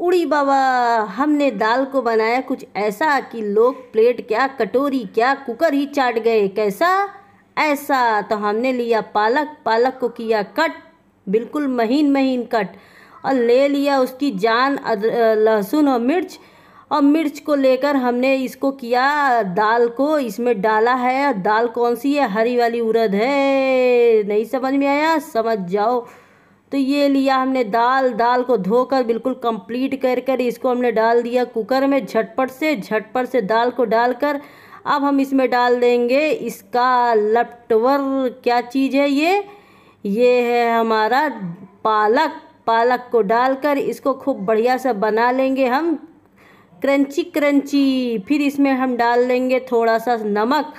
उड़ी बाबा हमने दाल को बनाया कुछ ऐसा कि लोग प्लेट क्या कटोरी क्या कुकर ही चाट गए कैसा ऐसा तो हमने लिया पालक पालक को किया कट बिल्कुल महीन महीन कट और ले लिया उसकी जान लहसुन और मिर्च और मिर्च को लेकर हमने इसको किया दाल को इसमें डाला है दाल कौन सी है हरी वाली उड़द है नहीं समझ में आया समझ जाओ तो ये लिया हमने दाल दाल को धोकर बिल्कुल कंप्लीट कर कर इसको हमने डाल दिया कुकर में झटपट से झटपट से दाल को डालकर अब हम इसमें डाल देंगे इसका लपटवर क्या चीज़ है ये ये है हमारा पालक पालक को डालकर इसको खूब बढ़िया से बना लेंगे हम क्रंची क्रंची फिर इसमें हम डाल देंगे थोड़ा सा नमक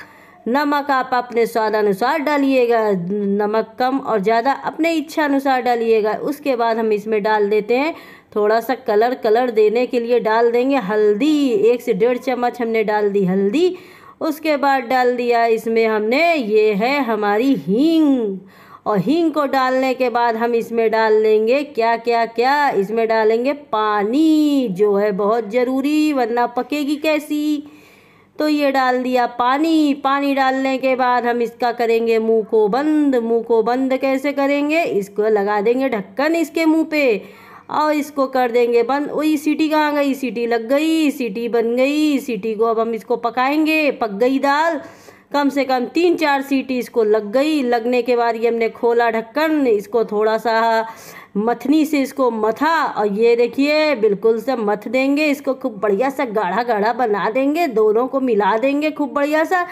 नमक आप अपने स्वाद अनुसार डालिएगा नमक कम और ज़्यादा अपने इच्छा अनुसार डालिएगा उसके बाद हम इसमें डाल देते हैं थोड़ा सा कलर कलर देने के लिए डाल देंगे हल्दी एक से डेढ़ चम्मच हमने डाल दी हल्दी उसके बाद डाल दिया इसमें हमने ये है हमारी हींग और हींग को डालने के बाद हम इसमें डाल देंगे क्या क्या क्या इसमें डालेंगे पानी जो है बहुत ज़रूरी वरना पकेगी कैसी तो ये डाल दिया पानी पानी डालने के बाद हम इसका करेंगे मुंह को बंद मुंह को बंद कैसे करेंगे इसको लगा देंगे ढक्कन इसके मुंह पे और इसको कर देंगे बंद वही सीटी कहाँ गई सीटी लग गई सीटी बन गई सीटी को अब हम इसको पकाएंगे पक गई दाल कम से कम तीन चार सीटी इसको लग गई लगने के बाद ये हमने खोला ढक्कन इसको थोड़ा सा मथनी से इसको मथा और ये देखिए बिल्कुल से मथ देंगे इसको खूब बढ़िया सा गाढ़ा गाढ़ा बना देंगे दोनों को मिला देंगे खूब बढ़िया सा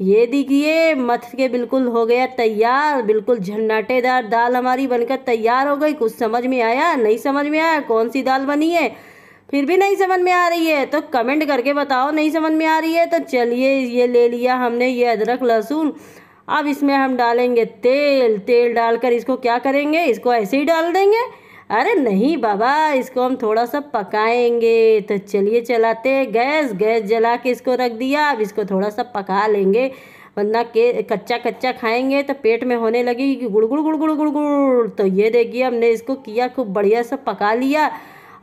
ये देखिए मथ के बिल्कुल हो गया तैयार बिल्कुल झन्नाटेदार दाल हमारी बनकर तैयार हो गई कुछ समझ में आया नहीं समझ में आया कौन सी दाल बनी है फिर भी नहीं समझ में आ रही है तो कमेंट करके बताओ नहीं समझ में आ रही है तो चलिए ये ले लिया हमने ये अदरक लहसुन अब इसमें हम डालेंगे तेल तेल डालकर इसको क्या करेंगे इसको ऐसे ही डाल देंगे अरे नहीं बाबा इसको हम थोड़ा सा पकाएंगे तो चलिए चलाते गैस गैस जला के इसको रख दिया अब इसको थोड़ा सा पका लेंगे वरना के कच्चा कच्चा खाएंगे तो पेट में होने लगी गुड़ गुड़ गुड़ गुड़ गुड़ गुड़ तो ये देखिए हमने इसको किया खूब बढ़िया सा पका लिया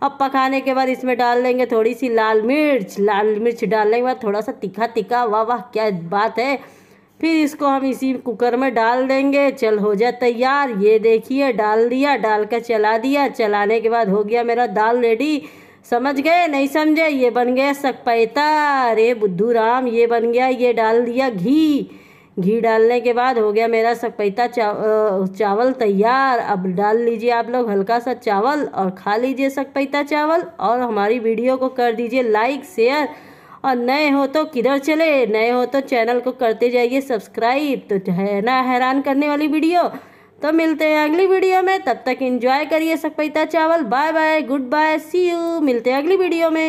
अब पकाने के बाद इसमें डाल देंगे थोड़ी सी लाल मिर्च लाल मिर्च डालने के बाद थोड़ा सा तीखा तीखा वाह वाह क्या बात है फिर इसको हम इसी कुकर में डाल देंगे चल हो जाए तैयार ये देखिए डाल दिया डाल कर चला दिया चलाने के बाद हो गया मेरा दाल रेडी समझ गए नहीं समझे ये बन गया सकपैता अरे बुद्धू राम ये बन गया ये डाल दिया घी घी डालने के बाद हो गया मेरा सकपैता चा, चावल तैयार अब डाल लीजिए आप लोग हल्का सा चावल और खा लीजिए सकपैता चावल और हमारी वीडियो को कर दीजिए लाइक शेयर और नए हो तो किधर चले नए हो तो चैनल को करते जाइए सब्सक्राइब तो है ना हैरान करने वाली वीडियो तो मिलते हैं अगली वीडियो में तब तक इंजॉय करिए सपैता चावल bye bye good bye see you मिलते हैं अगली वीडियो में